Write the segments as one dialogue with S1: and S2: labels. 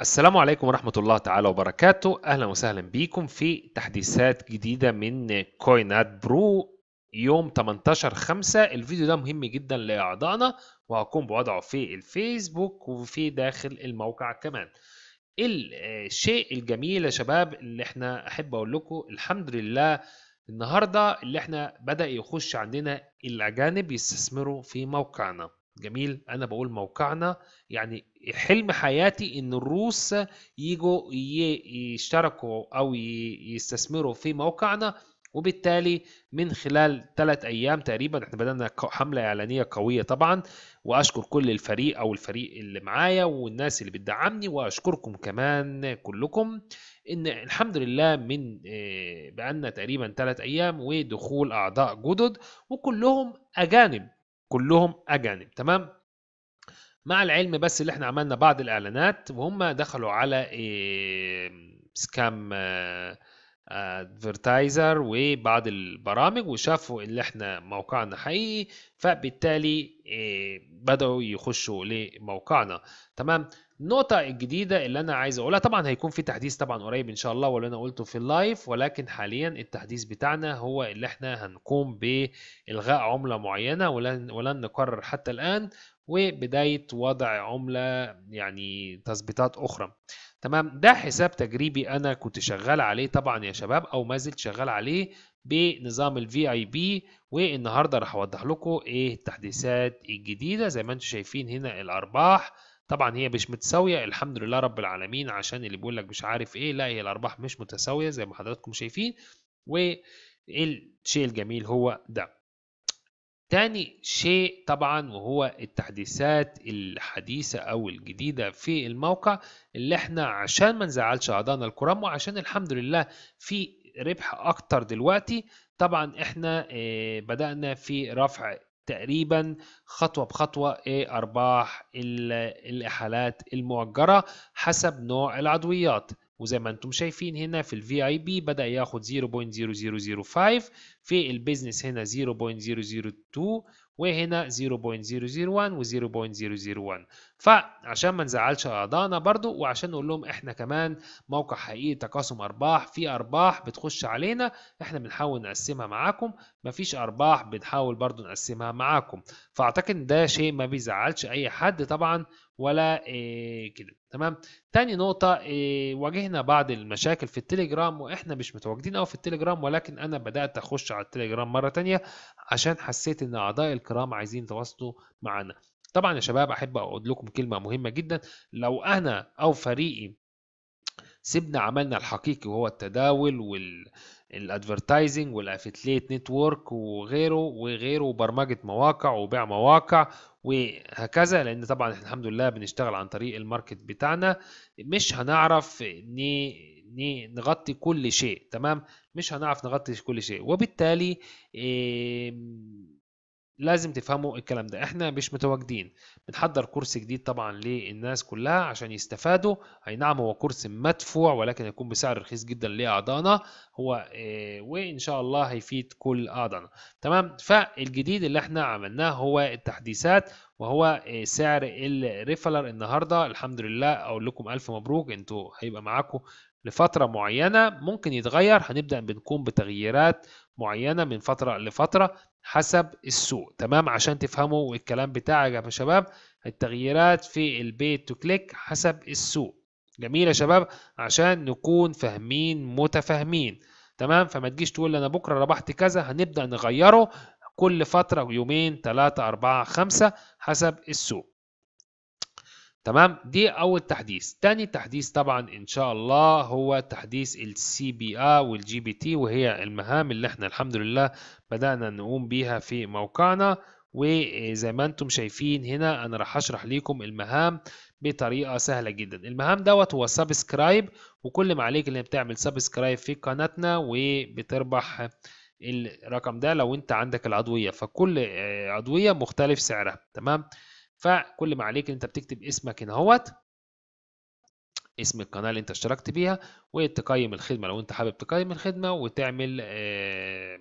S1: السلام عليكم ورحمة الله تعالى وبركاته أهلا وسهلا بيكم في تحديثات جديدة من كوينات برو يوم 18 5 الفيديو ده مهم جدا لأعضائنا وهقوم بوضعه في الفيسبوك وفي داخل الموقع كمان الشيء الجميل يا شباب اللي احنا احب اقول لكم الحمد لله النهارده اللي احنا بدا يخش عندنا الاجانب يستثمروا في موقعنا جميل انا بقول موقعنا يعني حلم حياتي ان الروس يجوا يشتركوا او يستثمروا في موقعنا وبالتالي من خلال ثلاث ايام تقريبا احنا بدانا حمله اعلانيه قويه طبعا واشكر كل الفريق او الفريق اللي معايا والناس اللي بتدعمني واشكركم كمان كلكم ان الحمد لله من آه، بقالنا تقريبا ثلاث ايام ودخول اعضاء جدد وكلهم اجانب كلهم اجانب تمام مع العلم بس اللي احنا عملنا بعض الاعلانات وهم دخلوا على سكام آه، ادفرتايزر آه، وبعض البرامج وشافوا ان احنا موقعنا حقيقي فبالتالي آه، بدأوا يخشوا لموقعنا تمام النقطة الجديدة اللي أنا عايز أقولها طبعا هيكون في تحديث طبعا قريب إن شاء الله واللي أنا قلته في اللايف ولكن حاليا التحديث بتاعنا هو اللي إحنا هنقوم بإلغاء عملة معينة ولن ولن نقرر حتى الآن وبداية وضع عملة يعني تثبيتات أخرى تمام ده حساب تجريبي أنا كنت شغال عليه طبعا يا شباب أو ما زلت شغال عليه بنظام الفي اي بي والنهارده راح اوضح لكم ايه التحديثات الجديده زي ما انتم شايفين هنا الارباح طبعا هي مش متساويه الحمد لله رب العالمين عشان اللي بيقول لك مش عارف ايه لا هي الارباح مش متساويه زي ما حضراتكم شايفين والشيء الجميل هو ده تاني شيء طبعا وهو التحديثات الحديثة أو الجديدة في الموقع اللي احنا عشان ما نزعلش أعضائنا الكرام وعشان الحمد لله في ربح أكتر دلوقتي طبعا احنا آه، بدأنا في رفع تقريبا خطوة بخطوة ايه أرباح الإحالات المؤجرة حسب نوع العضويات وزي ما انتم شايفين هنا في الفي اي بي بدأ ياخد 0.0005 في البيزنس هنا 0.002 وهنا 0.001 و0.001 فعشان ما نزعلش اعضائنا برضو وعشان نقول لهم احنا كمان موقع حقيقي تقاسم ارباح في ارباح بتخش علينا احنا بنحاول نقسمها معاكم مفيش ارباح بنحاول برضو نقسمها معاكم فاعتقد ده شيء ما بيزعلش اي حد طبعا ولا إيه كده تمام تاني نقطة إيه واجهنا بعض المشاكل في التليجرام واحنا مش متواجدين قوي في التليجرام ولكن انا بدأت اخش على التليجرام مرة تانية عشان حسيت ان اعضاء الكرام عايزين يتواصلوا معنا طبعا يا شباب احب اقول لكم كلمه مهمه جدا لو انا او فريقي سيبنا عملنا الحقيقي وهو التداول والادفرتايزنج والافيتليت نتورك وغيره وغيره وبرمجه مواقع وبيع مواقع وهكذا لان طبعا احنا الحمد لله بنشتغل عن طريق الماركت بتاعنا مش هنعرف نغطي كل شيء تمام مش هنعرف نغطي كل شيء وبالتالي لازم تفهموا الكلام ده احنا مش متواجدين بنحضر كورس جديد طبعا للناس كلها عشان يستفادوا اي نعم هو كورس مدفوع ولكن هيكون بسعر رخيص جدا لاعضائنا هو آه، وان شاء الله هيفيد كل اعضائنا تمام فالجديد اللي احنا عملناه هو التحديثات وهو آه، سعر الريفلر النهارده الحمد لله اقول لكم الف مبروك انتوا هيبقى معاكم لفترة معينة ممكن يتغير هنبدأ بنقوم بتغييرات معينة من فترة لفترة حسب السوق تمام عشان تفهموا الكلام بتاعي يا شباب التغييرات في البي تو كليك حسب السوق جميل يا شباب عشان نكون فاهمين متفاهمين تمام فما تجيش تقول انا بكره ربحت كذا هنبدا نغيره كل فتره يومين ثلاثه اربعه خمسه حسب السوق تمام دي اول تحديث تاني تحديث طبعا ان شاء الله هو تحديث السي بي اي والجي بي تي وهي المهام اللي احنا الحمد لله بدانا نقوم بيها في موقعنا وزي ما انتم شايفين هنا انا راح اشرح لكم المهام بطريقه سهله جدا المهام دوت هو سبسكرايب وكل ما عليك انك بتعمل سبسكرايب في قناتنا وبتربح الرقم ده لو انت عندك العضويه فكل آه، عضويه مختلف سعرها تمام فكل ما عليك انت بتكتب اسمك هنا اهوت اسم القناه اللي انت اشتركت بيها وتقيم الخدمه لو انت حابب تقيم الخدمه وتعمل آه،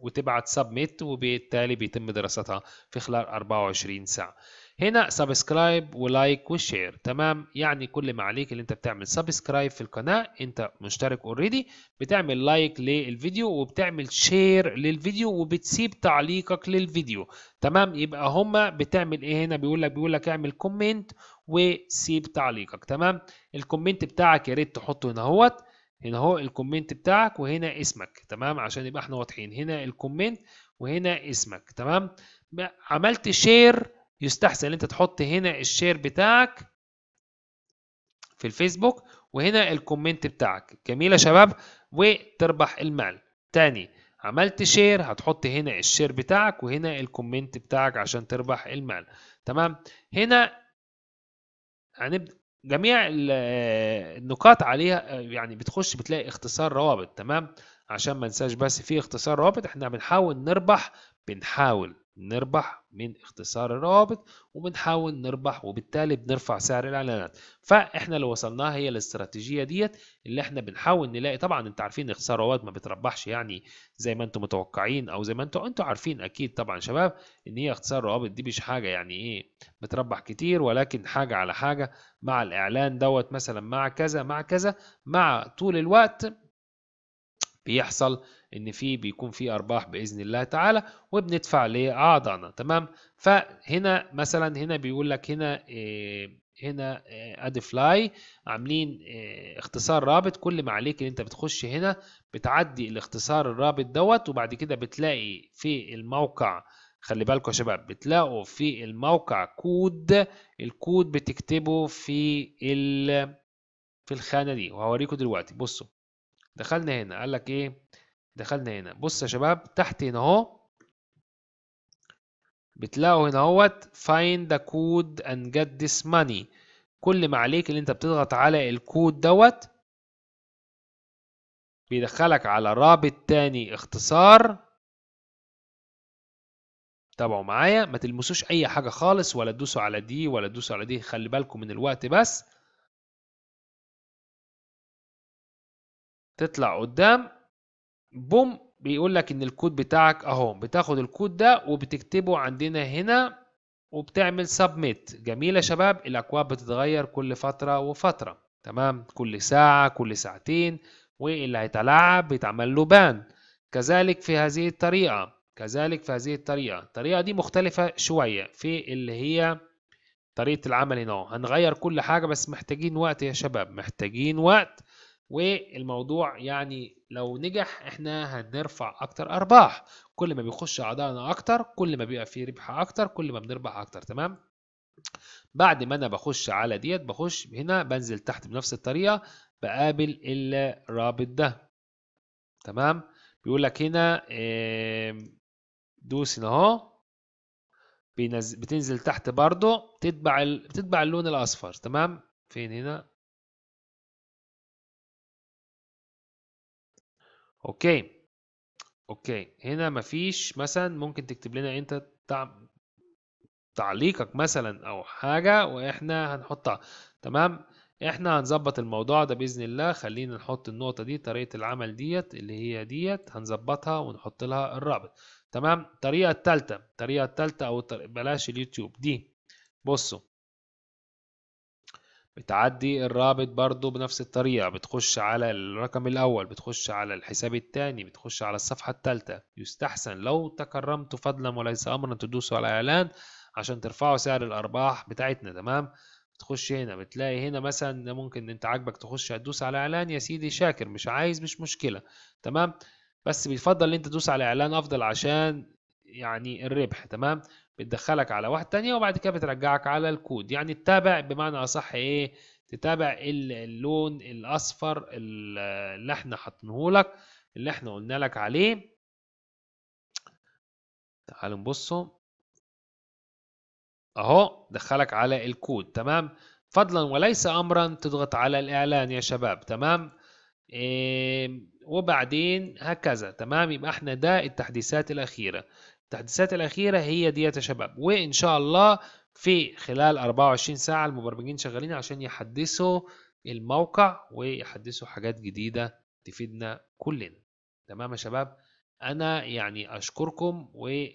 S1: وتبعت سبميت وبالتالي بيتم دراستها في خلال 24 ساعه هنا سبسكرايب ولايك وشير تمام يعني كل ما عليك اللي انت بتعمل سبسكرايب في القناه انت مشترك اوريدي بتعمل لايك للفيديو وبتعمل شير للفيديو وبتسيب تعليقك للفيديو تمام يبقى هما بتعمل ايه هنا بيقول لك بيقول لك اعمل كومنت وسيب تعليقك تمام الكومنت بتاعك يا ريت تحطه هنا اهوت هنا اهو الكومنت بتاعك وهنا اسمك تمام عشان يبقى احنا واضحين هنا الكومنت وهنا اسمك تمام عملت شير يستحسن انت تحط هنا الشير بتاعك في الفيسبوك وهنا الكومنت بتاعك جميل يا شباب وتربح المال تاني عملت شير هتحط هنا الشير بتاعك وهنا الكومنت بتاعك عشان تربح المال تمام هنا هنبدا جميع النقاط عليها يعني بتخش بتلاقي اختصار روابط تمام عشان ما ننساش بس في اختصار روابط احنا بنحاول نربح بنحاول نربح من اختصار الروابط وبنحاول نربح وبالتالي بنرفع سعر الاعلانات فاحنا اللي وصلناها هي الاستراتيجيه ديت اللي احنا بنحاول نلاقي طبعا انت عارفين اختصار روابط ما بتربحش يعني زي ما انتم متوقعين او زي ما انتم انتم عارفين اكيد طبعا شباب ان هي اختصار روابط دي مش حاجه يعني ايه بتربح كتير ولكن حاجه على حاجه مع الاعلان دوت مثلا مع كذا مع كذا مع طول الوقت بيحصل ان في بيكون في ارباح باذن الله تعالى وبندفع لاعضائنا تمام فهنا مثلا هنا بيقول لك هنا إيه هنا ادي آه، فلاي عاملين آه، اختصار رابط كل ما عليك ان انت بتخش هنا بتعدي الاختصار الرابط دوت وبعد كده بتلاقي في الموقع خلي بالكم يا شباب بتلاقوا في الموقع كود الكود بتكتبه في ال في الخانه دي وهوريكم دلوقتي بصوا دخلنا هنا قال لك ايه دخلنا هنا بص يا شباب تحت هنا اهو بتلاقوا هنا اهوت فايند ذا كود اند جيت ذس ماني كل ما عليك اللي انت بتضغط على الكود دوت بيدخلك على رابط تاني اختصار تابعوا معايا ما تلمسوش اي حاجه خالص ولا تدوسوا على دي ولا تدوسوا على دي خلي بالكم من الوقت بس تطلع قدام بوم بيقول لك ان الكود بتاعك اهو بتاخد الكود ده وبتكتبه عندنا هنا وبتعمل سبميت جميل يا شباب الاكواب بتتغير كل فتره وفتره تمام كل ساعه كل ساعتين واللي هيتلاعب بيتعمل له بان كذلك في هذه الطريقه كذلك في هذه الطريقه الطريقه دي مختلفه شويه في اللي هي طريقه العمل هنا هنغير كل حاجه بس محتاجين وقت يا شباب محتاجين وقت والموضوع يعني لو نجح احنا هنرفع اكتر ارباح كل ما بيخش اعضائنا اكتر كل ما بيبقى فيه ربح اكتر كل ما بنربح اكتر تمام بعد ما انا بخش على ديت بخش هنا بنزل تحت بنفس الطريقه بقابل الرابط ده تمام بيقول لك هنا دوس هنا اهو بتنزل تحت برضو تتبع بتتبع اللون الاصفر تمام فين هنا اوكي اوكي هنا مفيش مثلا ممكن تكتب لنا انت تع... تعليقك مثلا او حاجه واحنا هنحطها تمام احنا هنظبط الموضوع ده باذن الله خلينا نحط النقطه دي طريقه العمل ديت اللي هي ديت هنظبطها ونحط لها الرابط تمام الطريقه الثالثه الطريقه الثالثه او بلاش اليوتيوب دي بصوا بتعدي الرابط برضو بنفس الطريقة بتخش على الرقم الأول بتخش على الحساب الثاني بتخش على الصفحة الثالثة يستحسن لو تكرمت فضلا وليس أمرا تدوسوا على إعلان عشان ترفعوا سعر الأرباح بتاعتنا تمام بتخش هنا بتلاقي هنا مثلا ممكن انت عاجبك تخش هتدوس على اعلان يا سيدي شاكر مش عايز مش مشكله تمام بس بيفضل ان انت تدوس على اعلان افضل عشان يعني الربح تمام بتدخلك على واحد تانية وبعد كده بترجعك على الكود يعني تتابع بمعنى أصح إيه تتابع اللون الأصفر اللي إحنا حاطينه لك اللي إحنا قلنا لك عليه تعالوا نبصوا أهو دخلك على الكود تمام فضلا وليس أمرا تضغط على الإعلان يا شباب تمام إيه وبعدين هكذا تمام يبقى احنا ده التحديثات الأخيرة التحديثات الأخيرة هي ديت يا شباب وإن شاء الله في خلال 24 ساعة المبرمجين شغالين عشان يحدثوا الموقع ويحدثوا حاجات جديدة تفيدنا كلنا تمام يا شباب انا يعني اشكركم واتمنى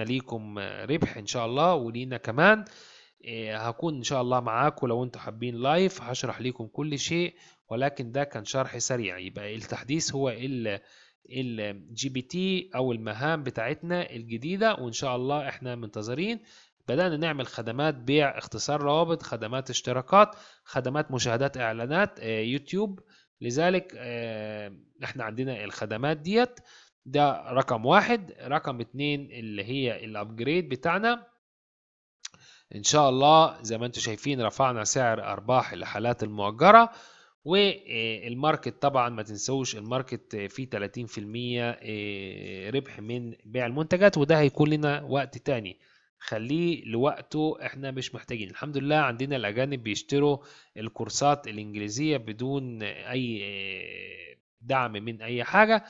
S1: آه، ليكم ربح ان شاء الله ولينا كمان آه، هكون ان شاء الله معاكم لو انتم حابين لايف هشرح ليكم كل شيء ولكن ده كان شرح سريع يبقى التحديث هو الجي بي تي او المهام بتاعتنا الجديده وان شاء الله احنا منتظرين بدأنا نعمل خدمات بيع اختصار روابط خدمات اشتراكات خدمات مشاهدات اعلانات آه، يوتيوب لذلك آه، احنا عندنا الخدمات ديت ده رقم واحد رقم اتنين اللي هي الابجريد بتاعنا ان شاء الله زي ما انتم شايفين رفعنا سعر ارباح الحالات المؤجره والماركت طبعا ما تنسوش الماركت فيه 30% آه، ربح من بيع المنتجات وده هيكون لنا وقت تاني خليه لوقته احنا مش محتاجين الحمد لله عندنا الاجانب بيشتروا الكورسات الانجليزيه بدون اي آه، دعم من اي حاجه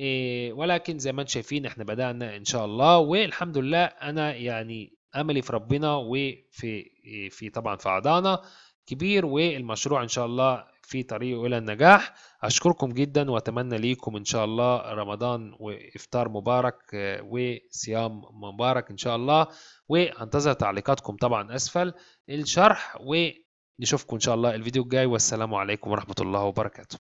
S1: آه، ولكن زي ما انتم شايفين احنا بدانا ان شاء الله والحمد لله انا يعني املي في ربنا وفي في طبعا في عضانا كبير والمشروع ان شاء الله في طريقه إلى النجاح أشكركم جدا وأتمنى ليكم إن شاء الله رمضان وإفطار مبارك آه، وصيام مبارك إن شاء الله وأنتظر تعليقاتكم طبعا أسفل الشرح ونشوفكم إن شاء الله الفيديو الجاي والسلام عليكم ورحمة الله وبركاته